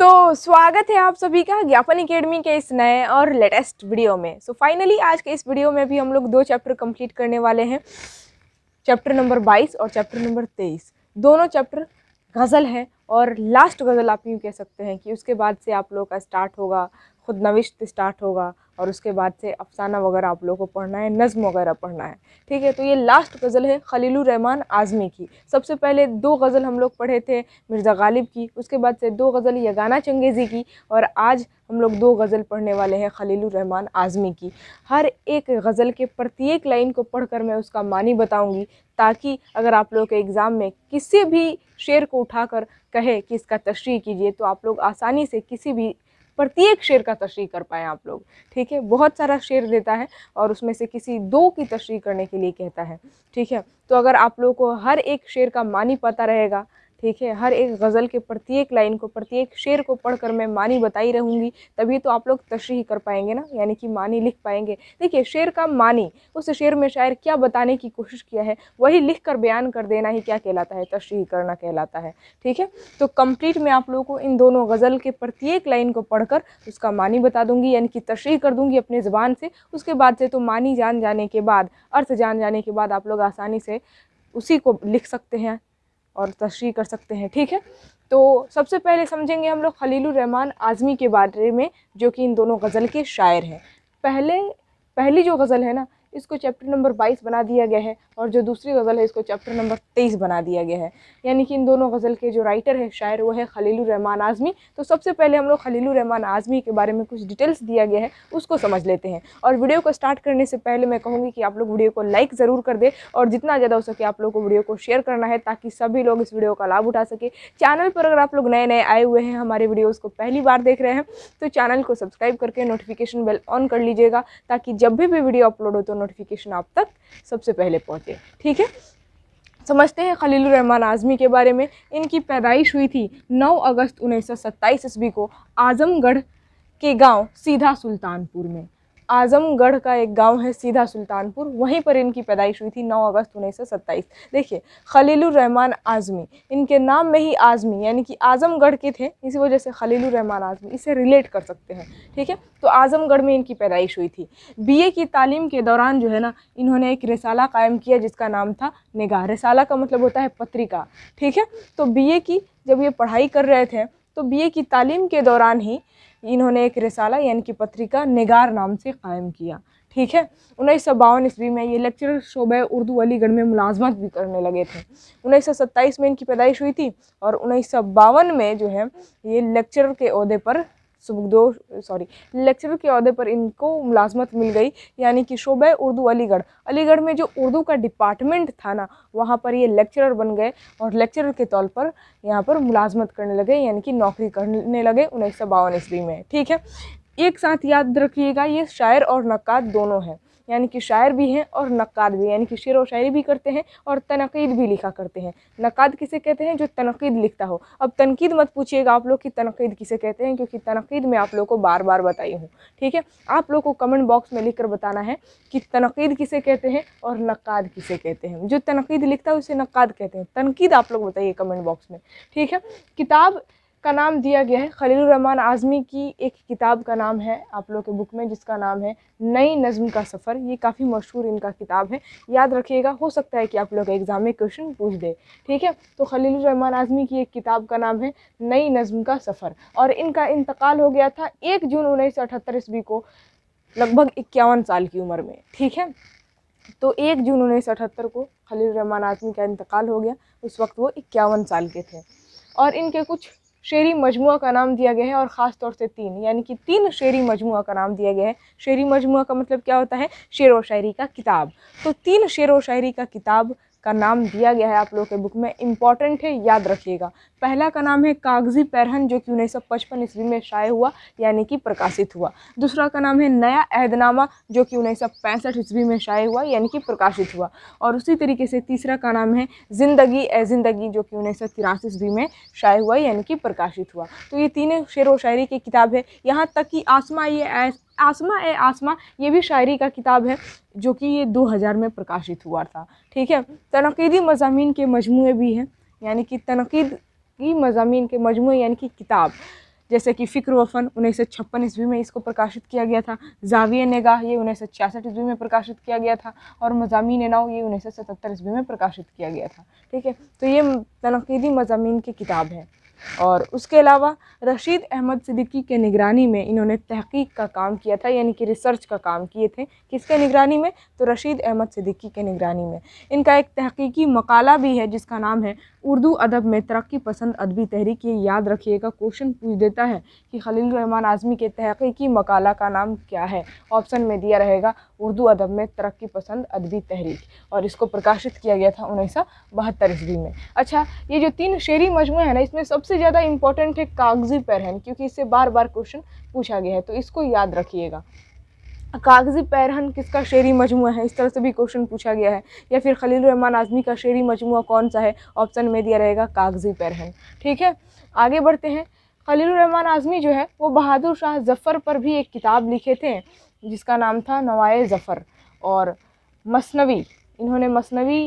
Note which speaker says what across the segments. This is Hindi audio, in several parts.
Speaker 1: तो स्वागत है आप सभी का ज्ञापन एकेडमी के इस नए और लेटेस्ट वीडियो में सो so, फाइनली आज के इस वीडियो में भी हम लोग दो चैप्टर कंप्लीट करने वाले हैं चैप्टर नंबर 22 और चैप्टर नंबर 23 दोनों चैप्टर गज़ल हैं और लास्ट गज़ल आप यूँ कह सकते हैं कि उसके बाद से आप लोगों का स्टार्ट होगा खुद नविश्त स्टार्ट होगा और उसके बाद से अफसाना वगैरह आप लोगों को पढ़ना है नज़म वगैरह पढ़ना है ठीक है तो ये लास्ट गज़ल है खलील रहमान आज़मी की सबसे पहले दो गज़ल हम लोग पढ़े थे मिर्ज़ा गालिब की उसके बाद से दो गज़ल यगाना चंगेज़ी की और आज हम लोग दो गज़ल पढ़ने वाले हैं खलील रहमान आज़मी की हर एक गज़ल के प्रत्येक लाइन को पढ़ मैं उसका मानी बताऊँगी ताकि अगर आप लोग के एग्ज़ाम में किसी भी शेर को उठा कहे कि इसका तशरी कीजिए तो आप लोग आसानी से किसी भी प्रत्येक शेर का तशरी कर पाएँ आप लोग ठीक है बहुत सारा शेर देता है और उसमें से किसी दो की तशरी करने के लिए कहता है ठीक है तो अगर आप लोग को हर एक शेर का मानी पता रहेगा ठीक है हर एक गज़ल के प्रत्येक लाइन को प्रत्येक शेर को पढ़कर मैं मानी बताई रहूँगी तभी तो आप लोग तशरी कर पाएंगे ना यानी कि मानी लिख पाएंगे देखिए शेर का मानी उस शेर में शायर क्या बताने की कोशिश किया है वही लिख कर बयान कर देना ही क्या कहलाता है तशरी करना कहलाता है ठीक है तो कम्प्लीट मैं आप लोगों को इन दोनों गज़ल के प्रत्येक लाइन को पढ़कर उसका मानी बता दूँगी यानी कि तशरी कर दूँगी अपने ज़बान से उसके बाद से तो मानी जान जाने के बाद अर्थ जान जाने के बाद आप लोग आसानी से उसी को लिख सकते हैं और तशरी कर सकते हैं ठीक है तो सबसे पहले समझेंगे हम लोग रहमान आज़मी के बारे में जो कि इन दोनों गज़ल के शायर हैं पहले पहली जो गज़ल है ना इसको चैप्टर नंबर बाईस बना दिया गया है और जो दूसरी गज़ल है इसको चैप्टर नंबर तेईस बना दिया गया है यानी कि इन दोनों गज़ल के जो राइटर है शायर वो है रहमान आज़मी तो सबसे पहले हम लोग खलीलुररहमान आज़मी के बारे में कुछ डिटेल्स दिया गया है उसको समझ लेते हैं और वीडियो को स्टार्ट करने से पहले मैं कहूँगी कि आप लोग वीडियो को लाइक ज़रूर कर दे और जितना ज़्यादा हो सके आप लोग को वीडियो को शेयर करना है ताकि सभी लोग इस वीडियो का लाभ उठा सके चैनल पर अगर आप लोग नए नए आए हुए हैं हमारे वीडियोज़ को पहली बार देख रहे हैं तो चैनल को सब्सक्राइब करके नोटिफिकेशन बेल ऑन कर लीजिएगा ताकि जब भी भी वीडियो अपलोड हो तो नोटिफिकेशन आप तक सबसे पहले पहुँचे ठीक है समझते हैं खलील रहमान आज़मी के बारे में इनकी पैदाइश हुई थी 9 अगस्त उन्नीस सौ ईस्वी को आज़मगढ़ के गांव सीधा सुल्तानपुर में आजमगढ़ का एक गांव है सीधा सुल्तानपुर वहीं पर इनकी पैदाइश हुई थी 9 अगस्त उन्नीस देखिए खलीलुररहमान आज़मी इनके नाम में ही आज़मी यानी कि आज़मगढ़ के थे इसी वजह से खलीलुररहमान आज़मी इसे रिलेट कर सकते हैं ठीक है तो आज़मगढ़ में इनकी पैदाइश हुई थी बीए की तालीम के दौरान जो है ना इन्होंने एक रिसाला कायम किया जिसका नाम था निगाह रिसाला का मतलब होता है पत्रिका ठीक है तो बी की जब ये पढ़ाई कर रहे थे तो बीए की तालीम के दौरान ही इन्होंने एक रिसाला यानी कि पत्रिका निगार नाम से कायम किया ठीक है उन्नीस सौ बावन ईस्वी में ये लेक्चरर शोबे उर्दू अलीगढ़ में मुलाजमत भी करने लगे थे उन्नीस सौ सत्ताईस में इनकी पैदाइश हुई थी और उन्नीस सौ बावन में जो है ये लेक्चरर के अहदे पर सुबगदो सॉरी लेक्चर के अहदे पर इनको मुलाजमत मिल गई यानी कि शोबे उर्दू अलीगढ़ अलीगढ़ में जो उर्दू का डिपार्टमेंट था ना वहाँ पर ये लेक्चरर बन गए और लेक्चरर के तौर पर यहाँ पर मुलाजमत करने लगे यानी कि नौकरी करने लगे उन्नीस सौ बावन ईस्वी में ठीक है एक साथ याद रखिएगा ये शायर और नक्का दोनों हैं यानी कि शायर भी हैं और नक़ाद भी यानी कि शेर व शायरी भी करते हैं और तनकीद भी लिखा करते हैं नक़ाद किसे कहते हैं जो तनकीद लिखता हो अब तनकीद मत पूछिएगा आप लोग कि तनकीद किसे कहते हैं क्योंकि तनकीद मैं आप लोग को बार बार बताई हूँ ठीक है आप लोग को कमेंट बॉक्स में लिख कर बताना है कि तनकीद किसे कहते हैं और नक़ाद किसे कहते हैं जो तनकीद लिखता है उसे नक़ाद कहते हैं तनकीद आप लोग बताइए कमेंट बॉक्स में ठीक है किताब का नाम दिया गया है खलील रहमान आज़मी की एक किताब का नाम है आप लोग के बुक में जिसका नाम है नई नज़म का सफ़र ये काफ़ी मशहूर इनका किताब है याद रखिएगा हो सकता है कि आप लोग एग्ज़ाम में क्वेश्चन पूछ दे ठीक है तो खलील रहमान आज़मी की एक किताब का नाम है नई नज़म का सफ़र और इनका इंतकाल हो गया था एक जून उन्नीस सौ अठहत्तर ईस्वी को लगभग इक्यावन साल की उम्र में ठीक है तो एक जून उन्नीस सौ अठहत्तर को खलील रहमान आज़मी का इंतकाल हो गया उस वक्त वो इक्यावन साल के थे और इनके कुछ शेरी मजमू का नाम दिया गया है और ख़ास तौर से तीन यानी कि तीन शेरी मजमू का नाम दिया गया है शेरी मजमू का मतलब क्या होता है शेर व शायरी का किताब तो तीन शेर व शायरी का किताब का नाम दिया गया है आप लोगों के बुक में इम्पॉर्टेंट है याद रखिएगा पहला का नाम है कागजी पैरहन जो कि उन्नीस सौ पचपन ईस्वी में शाये हुआ यानी कि प्रकाशित हुआ दूसरा का नाम है नया अहदनामा जो कि उन्नीस सौ पैंसठ ईस्वी में शाये हुआ यानी कि प्रकाशित हुआ और उसी तरीके से तीसरा का नाम है ज़िंदगी ए ज़िंदगी जो कि उन्नीस सौ तिरासी ईस्वी में शाये हुआ यानी कि प्रकाशित हुआ तो ये तीनों शेर व शायरी की किताब है यहाँ तक कि आसमा ये आसमा ए आसमा ये भी शायरी का किताब है जो कि ये 2000 में प्रकाशित हुआ था ठीक है तनकीदी मजामी के मजमू भी हैं यानी कि तनकीद की मजामी के मजमू यानी कि किताब जैसे कि फ़िक्र वफ़न उन्नीस सौ छप्पन ईस्वी में इसको प्रकाशित किया गया था जाविय नगाह ये उन्नीस सौ छियासठ ईस्वी में प्रकाशित किया गया था और मजामी नाव ये उन्नीस सौ सतहत्तर ईस्वी में प्रकाशित किया गया था ठीक है तो ये तनकीदी मजामी की किताब है और उसके अलावा रशीद अहमद सिद्दीकी के निगरानी में इन्होंने तहकीक का काम किया था यानी कि रिसर्च का काम किए थे किसके निगरानी में तो रशीद अहमद सिद्दीकी के निगरानी में इनका एक तहकीकी मकाला भी है जिसका नाम है उर्दू अदब में तरक्की पसंद अदबी तहरीक ये याद रखिएगा क्वेश्चन पूछ देता है कि खलील रहमान आज़मी के तहकीकी मकाला का नाम क्या है ऑप्शन में दिया रहेगा उर्दू अदब में तरक्की पसंद अदबी तहरीक और इसको प्रकाशित किया गया था उन्नीस सौ बहत्तर ईस्वी में अच्छा ये जो तीन शेरी मजमू है ना इसमें सबसे सबसे ज़्यादा इम्पॉर्टेंट है कागजी पैरहन क्योंकि इससे बार बार क्वेश्चन पूछा गया है तो इसको याद रखिएगा कागजी पैरहन किसका शेरी मजमू है इस तरह से भी क्वेश्चन पूछा गया है या फिर खलील रहमान आज़मी का शेरी मजमु कौन सा है ऑप्शन में दिया रहेगा कागजी पैरहन ठीक है आगे बढ़ते हैं खलील रहमान आज़मी जो है वो बहादुर शाह जफ़र पर भी एक किताब लिखे थे जिसका नाम था नवाए ज़फ़र और मसनवी इन्होंने मसनवी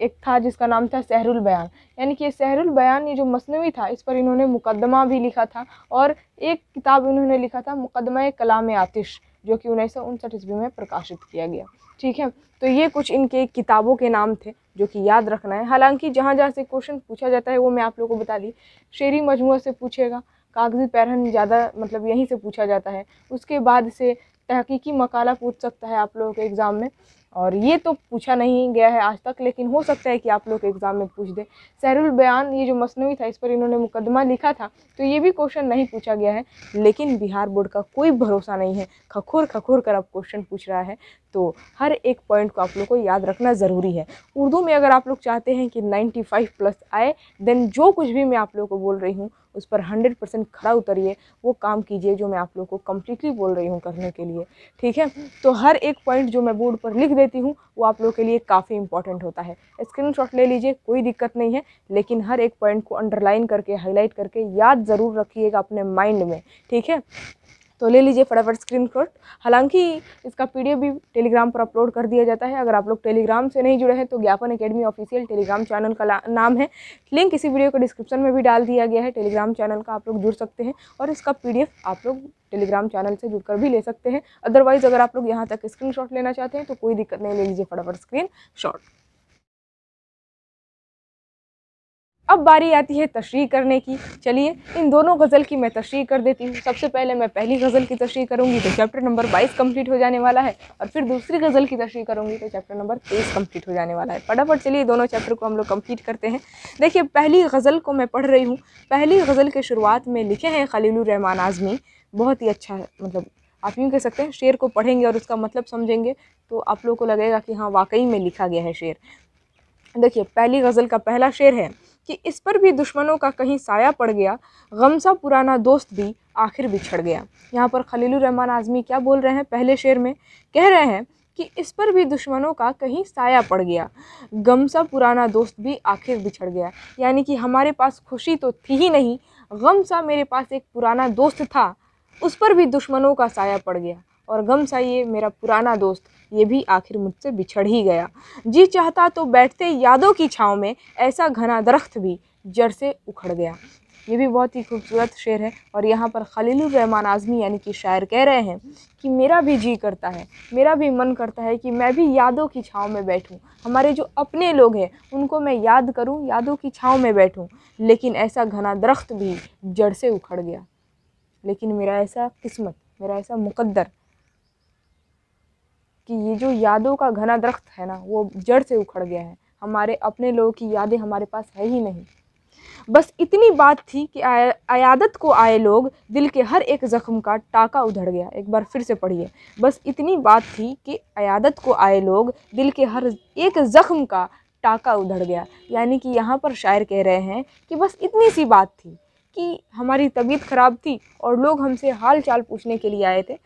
Speaker 1: एक था जिसका नाम था सहरुल बयान यानी कि सहरुल बयान ये जो मसनवी था इस पर इन्होंने मुकदमा भी लिखा था और एक किताब इन्होंने लिखा था मुकदमा कलाम आतिश जो कि उन्नीस सौ उनसठ ईस्वी में प्रकाशित किया गया ठीक है तो ये कुछ इनके किताबों के नाम थे जो कि याद रखना है हालांकि जहाँ जहाँ से क्वेश्चन पूछा जाता है वो मैं आप लोगों को बता दी शेरी मजमू से पूछेगा कागजी पैरहन ज़्यादा मतलब यहीं से पूछा जाता है उसके बाद से तहकीकी मकाला पूछ सकता है आप लोगों के एग्ज़ाम में और ये तो पूछा नहीं गया है आज तक लेकिन हो सकता है कि आप लोग एग्ज़ाम में पूछ दें सहरुल बयान ये जो मसनू था इस पर इन्होंने मुकदमा लिखा था तो ये भी क्वेश्चन नहीं पूछा गया है लेकिन बिहार बोर्ड का कोई भरोसा नहीं है खखोर खखोर कर अब क्वेश्चन पूछ रहा है तो हर एक पॉइंट को आप लोग को याद रखना ज़रूरी है उर्दू में अगर आप लोग चाहते हैं कि नाइन्टी प्लस आए देन जो कुछ भी मैं आप लोग को बोल रही हूँ उस पर हंड्रेड परसेंट खड़ा उतरिए वो काम कीजिए जो मैं आप लोग को कम्प्लीटली बोल रही हूँ करने के लिए ठीक है तो हर एक पॉइंट जो मैं बोर्ड पर लिख देती हूँ वो आप लोगों के लिए काफ़ी इंपॉर्टेंट होता है स्क्रीन ले लीजिए कोई दिक्कत नहीं है लेकिन हर एक पॉइंट को अंडरलाइन करके हाईलाइट करके याद ज़रूर रखिएगा अपने माइंड में ठीक है तो ले लीजिए फटाफट स्क्रीन शॉट हालांकि इसका पी भी टेलीग्राम पर अपलोड कर दिया जाता है अगर आप लोग टेलीग्राम से नहीं जुड़े हैं तो ज्ञापन अकेडमी ऑफिशियल टेलीग्राम चैनल का नाम है लिंक इसी वीडियो को डिस्क्रिप्शन में भी डाल दिया गया है टेलीग्राम चैनल का आप लोग जुड़ सकते हैं और इसका पी आप लोग टेलीग्राम चैनल से जुड़कर भी ले सकते हैं अदरवाइज़ अगर आप लोग यहाँ तक शॉट लेना चाहते हैं तो कोई दिक्कत नहीं ले लीजिए फटाफट स्क्रीन शॉट अब बारी आती है तशरी करने की चलिए इन दोनों गज़ल की मैं तशरी कर देती हूँ सबसे पहले मैं पहली गज़ल की तशरी करूँगी तो चैप्टर नंबर बाईस कम्प्लीट हो जाने वाला है और फिर दूसरी गज़ल की तशरी करूँगी तो चैप्टर नंबर तेईस कम्प्लीट हो जाने वाला है फटाफट चलिए दोनों चैप्टर को हम लोग कम्प्लीट करते हैं देखिए पहली गज़ल को मैं पढ़ रही हूँ पहली गज़ल के शुरुआत में लिखे हैं खलीलुररहमान आज़मी बहुत ही अच्छा है मतलब आप यूँ कह सकते हैं शेर को पढ़ेंगे और उसका मतलब समझेंगे तो आप लोग को लगेगा कि हाँ वाकई में लिखा गया है शेर देखिए पहली गज़ल का पहला शेर है कि इस पर भी दुश्मनों का कहीं साया पड़ गया गमसा पुराना दोस्त भी आखिर बिछड़ गया यहाँ पर रहमान आज़मी क्या बोल रहे हैं पहले शेर में कह रहे हैं कि इस पर भी दुश्मनों का कहीं साया पड़ गया गम सा पुराना दोस्त भी आखिर बिछड़ गया यानी कि हमारे पास खुशी तो थी ही नहीं गम सा मेरे पास एक पुराना दोस्त था उस पर भी दुश्मनों का साया पड़ गया और गम सा ये मेरा पुराना दोस्त ये भी आखिर मुझसे बिछड़ ही गया जी चाहता तो बैठते यादों की छाँव में ऐसा घना दरख्त भी जड़ से उखड़ गया ये भी बहुत ही खूबसूरत शेर है और यहाँ पर रहमान आज़मी यानी कि शायर कह रहे हैं कि मेरा भी जी करता है मेरा भी मन करता है कि मैं भी यादों की छाँव में बैठूं हमारे जो अपने लोग हैं उनको मैं याद करूं यादों की छाँव में बैठूं लेकिन ऐसा घना दरख्त भी जड़ से उखड़ गया लेकिन मेरा ऐसा किस्मत मेरा ऐसा मुकद्दर कि ये जो यादों का घना दरख्त है ना वो जड़ से उखड़ गया है हमारे अपने लोगों की यादें हमारे पास है ही नहीं बस इतनी बात थी कि अयादत को आए लोग दिल के हर एक ज़ख्म का टाका उधड़ गया एक बार फिर से पढ़िए बस इतनी बात थी कि अयादत को आए लोग दिल के हर एक ज़ख्म का टाका उधड़ गया यानी कि यहाँ पर शायर कह रहे हैं कि बस इतनी सी बात थी कि हमारी तबीयत ख़राब थी और लोग हमसे हाल चाल पूछने के लिए आए थे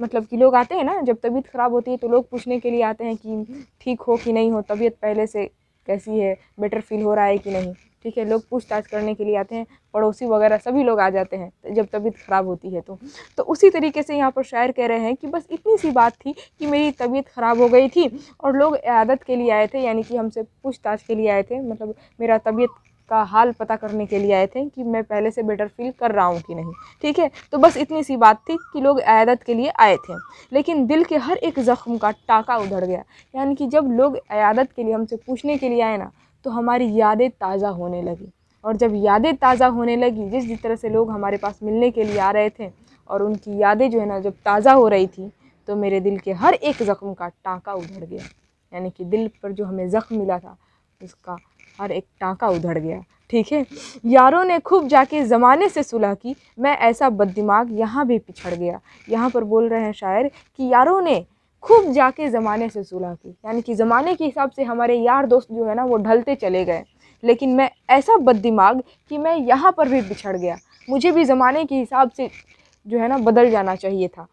Speaker 1: मतलब कि लोग आते हैं ना जब तबीयत ख़राब होती है तो लोग पूछने के लिए आते हैं कि ठीक हो कि नहीं हो तबीयत पहले से कैसी है बेटर फील हो रहा है कि नहीं ठीक है लोग पूछताछ करने के लिए आते हैं पड़ोसी वगैरह सभी लोग आ जाते हैं जब तबीयत ख़राब होती है तो तो उसी तरीके से यहाँ पर शायर कह रहे हैं कि बस इतनी सी बात थी कि मेरी तबीयत ख़राब हो गई थी और लोग आदत के लिए आए थे यानी कि हमसे पूछताछ के लिए आए थे मतलब मेरा तबीयत का हाल पता करने के लिए आए थे कि मैं पहले से बेटर फील कर रहा हूँ कि नहीं ठीक है तो बस इतनी सी बात थी कि लोग आयादत के लिए आए थे लेकिन दिल के हर एक ज़ख्म का टाका उधड़ गया यानी कि जब लोग आयादत के लिए हमसे पूछने के लिए आए ना तो हमारी यादें ताज़ा होने लगी और जब यादें ताज़ा होने लगी जिस जिस तरह से लोग हमारे पास मिलने के लिए आ रहे थे और उनकी यादें जो है ना जब ताज़ा हो रही थी तो मेरे दिल के हर एक ज़ख्म का टाँका उधड़ गया यानी कि दिल पर जो हमें ज़ख्म मिला था उसका और एक टाँका उधड़ गया ठीक है यारों ने खूब जाके ज़माने से सुलह की मैं ऐसा बददिमाग यहाँ भी पिछड़ गया यहाँ पर बोल रहे हैं शायर कि यारों ने खूब जाके ज़माने से सुलह की यानी कि ज़माने के हिसाब से हमारे यार दोस्त जो है ना वो ढलते चले गए लेकिन मैं ऐसा बददिमाग कि मैं यहाँ पर भी पिछड़ गया मुझे भी ज़माने के हिसाब से जो है ना बदल जाना चाहिए था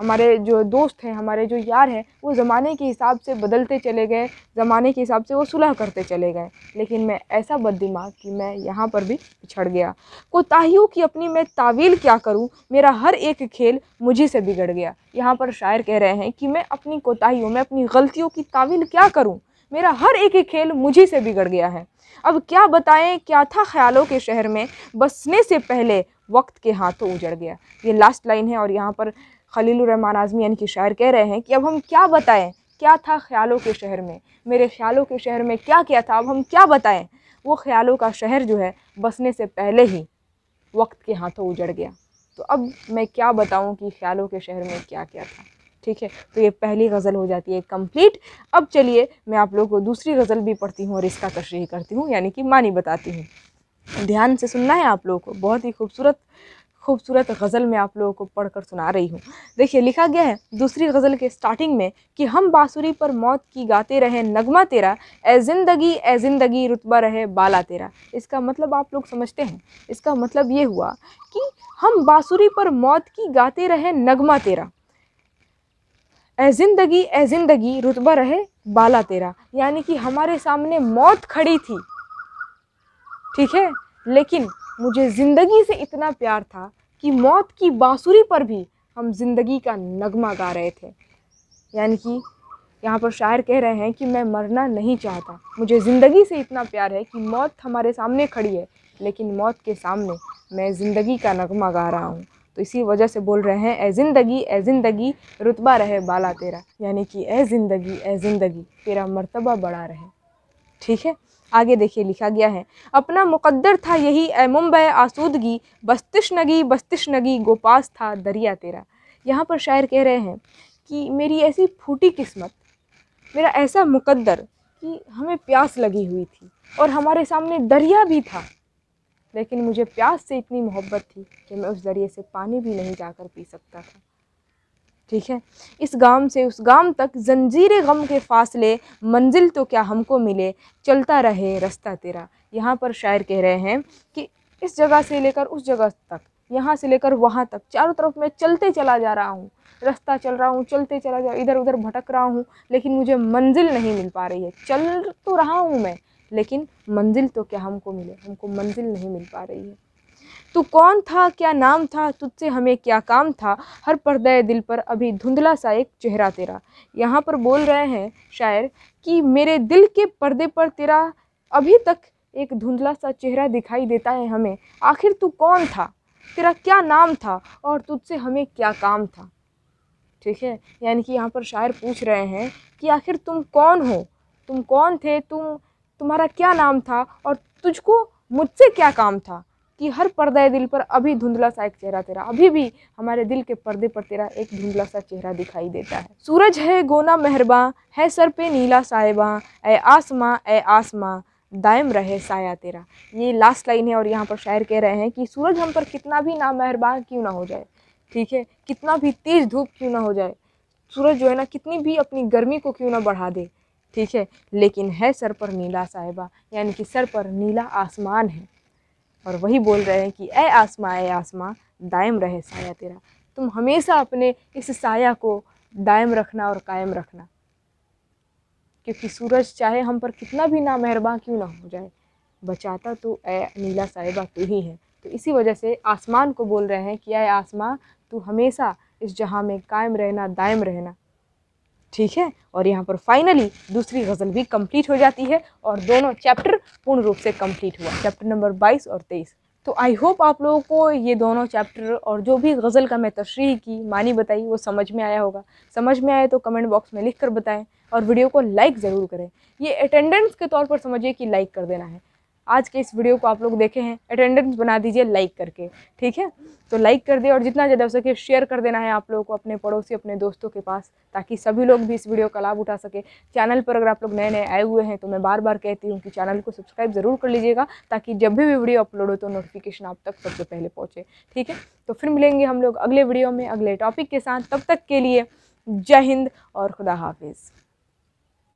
Speaker 1: हमारे जो दोस्त हैं हमारे जो यार हैं वो ज़माने के हिसाब से बदलते चले गए ज़माने के हिसाब से वो सुलह करते चले गए लेकिन मैं ऐसा बददिमाग कि मैं यहाँ पर भी पिछड़ गया कोताहियों की अपनी मैं तावील क्या करूँ मेरा हर एक खेल मुझे से बिगड़ गया यहाँ पर शायर कह रहे हैं कि मैं अपनी कोताहियों में अपनी गलतियों की तावील क्या करूँ मेरा हर एक खेल मुझे से बिगड़ गया है अब क्या बताएं क्या था ख्यालों के शहर में बसने से पहले वक्त के हाथों उजड़ गया ये लास्ट लाइन है और यहाँ पर खलीलरहमान आज़मी यानी कि शायर कह रहे हैं कि अब हम क्या बताएं क्या था ख्यालों के शहर में मेरे ख्यालों के शहर में क्या क्या था अब हम क्या बताएं वो ख्यालों का शहर जो है बसने से पहले ही वक्त के हाथों उजड़ गया तो अब मैं क्या बताऊँ कि ख्यालों के शहर में क्या क्या था ठीक है तो ये पहली गज़ल हो जाती है कंप्लीट अब चलिए मैं आप लोगों को दूसरी गज़ल भी पढ़ती हूँ और इसका तशरी करती हूँ यानी कि मानी बताती हूँ ध्यान से सुनना है आप लोगों को बहुत ही खूबसूरत खूबसूरत गज़ल में आप लोगों को पढ़कर सुना रही हूँ देखिए लिखा गया है दूसरी गज़ल के स्टार्टिंग में कि हम बाँसुरी पर मौत की गाते रहे नगमा तेरा ए ज़िंदगी ए ज़िंदगी रुतबा रहे बाला तेरा इसका मतलब आप लोग समझते हैं इसका मतलब ये हुआ कि हम बाँसुरी पर मौत की गाते रहे नगमा तेरा ए ज़िंदगी ए ज़िंदगी रुतबा रहे बाला तेरा यानी कि हमारे सामने मौत खड़ी थी ठीक है लेकिन मुझे ज़िंदगी से इतना प्यार था कि मौत की बाँसुरी पर भी हम ज़िंदगी का नगमा गा रहे थे यानी कि यहाँ पर शायर कह रहे हैं कि मैं मरना नहीं चाहता मुझे ज़िंदगी से इतना प्यार है कि मौत हमारे सामने खड़ी है लेकिन मौत के सामने मैं ज़िंदगी का नगमा गा रहा हूँ तो इसी वजह से बोल रहे हैं ए ज़िंदगी ए ज़िंदगी रुतबा रहे बाला तेरा यानी कि ए ज़िंदगी ए ज़िंदगी तेरा मर्तबा बड़ा रहे ठीक है आगे देखिए लिखा गया है अपना मुकद्दर था यही ए मुंबई आसूदगी बस्तिश नगी बस्तिश नगी गोपास था दरिया तेरा यहाँ पर शायर कह रहे हैं कि मेरी ऐसी फूटी किस्मत मेरा ऐसा मुकद्दर कि हमें प्यास लगी हुई थी और हमारे सामने दरिया भी था लेकिन मुझे प्यास से इतनी मोहब्बत थी कि मैं उस दरिए से पानी भी नहीं जाकर पी सकता था ठीक है इस गाम से उस गाम तक जंजीर गम के फासले मंजिल तो क्या हमको मिले चलता रहे रास्ता तेरा यहाँ पर शायर कह रहे हैं कि इस जगह से लेकर उस जगह तक यहाँ से लेकर वहाँ तक चारों तरफ मैं चलते चला जा रहा हूँ रास्ता चल रहा हूँ चलते चला जा इधर उधर भटक रहा हूँ लेकिन मुझे मंजिल नहीं मिल पा रही है चल तो रहा हूँ मैं लेकिन मंजिल तो क्या हमको मिले हमको मंजिल नहीं मिल पा रही है तू कौन था क्या नाम था तुझसे हमें क्या काम था हर पर्दा दिल पर अभी धुंधला सा एक चेहरा तेरा यहाँ पर बोल रहे हैं शायर कि मेरे दिल के पर्दे पर तेरा अभी तक एक धुंधला सा चेहरा दिखाई देता है हमें आखिर तू कौन था तेरा क्या नाम था और तुझसे हमें क्या काम था ठीक है यानी कि यहाँ पर शायर पूछ रहे हैं कि आखिर तुम कौन हो तुम कौन थे तुम तुम्हारा क्या नाम था और तुझको मुझसे क्या काम था कि हर पर्दा दिल पर अभी धुंधला सा एक चेहरा तेरा अभी भी हमारे दिल के पर्दे पर तेरा एक धुंधला सा चेहरा दिखाई देता है सूरज है गोना मेहरबा है सर पे नीला साहेबा ए आसमां ए आसमां दायम रहे साया तेरा ये लास्ट लाइन है और यहाँ पर शायर कह रहे हैं कि सूरज हम पर कितना भी ना मेहरबान क्यों ना हो जाए ठीक है कितना भी तेज़ धूप क्यों ना हो जाए सूरज जो है ना कितनी भी अपनी गर्मी को क्यों ना बढ़ा दे ठीक है लेकिन है सर पर नीला साहिबा यानी कि सर पर नीला आसमान है और वही बोल रहे हैं कि ऐ आसमा ए आसमा दायम रहे साया तेरा तुम हमेशा अपने इस साया को दायम रखना और कायम रखना क्योंकि सूरज चाहे हम पर कितना भी ना मेहरबान क्यों ना हो जाए बचाता तो ए नीला साहिबा तू ही है तो इसी वजह से आसमान को बोल रहे हैं कि ऐ आसमां तू हमेशा इस जहाँ में कायम रहना दायम रहना ठीक है और यहाँ पर फाइनली दूसरी गज़ल भी कंप्लीट हो जाती है और दोनों चैप्टर पूर्ण रूप से कंप्लीट हुआ चैप्टर नंबर बाईस और तेईस तो आई होप आप लोगों को ये दोनों चैप्टर और जो भी गज़ल का मैं तशरी की मानी बताई वो समझ में आया होगा समझ में आए तो कमेंट बॉक्स में लिख कर बताएं और वीडियो को लाइक ज़रूर करें ये अटेंडेंस के तौर पर समझिए कि लाइक कर देना है आज के इस वीडियो को आप लोग देखे हैं अटेंडेंस बना दीजिए लाइक करके ठीक है तो लाइक कर दे और जितना ज़्यादा हो सके शेयर कर देना है आप लोगों को अपने पड़ोसी अपने दोस्तों के पास ताकि सभी लोग भी इस वीडियो का लाभ उठा सके चैनल पर अगर आप लोग नए नए आए हुए हैं तो मैं बार बार कहती हूँ कि चैनल को सब्सक्राइब ज़रूर कर लीजिएगा ताकि जब भी वीडियो अपलोड हो तो नोटिफिकेशन आप तक सबसे पहले पहुँचे ठीक है तो फिर मिलेंगे हम लोग अगले वीडियो में अगले टॉपिक के साथ तब तक के लिए जय हिंद और खुदा हाफिज़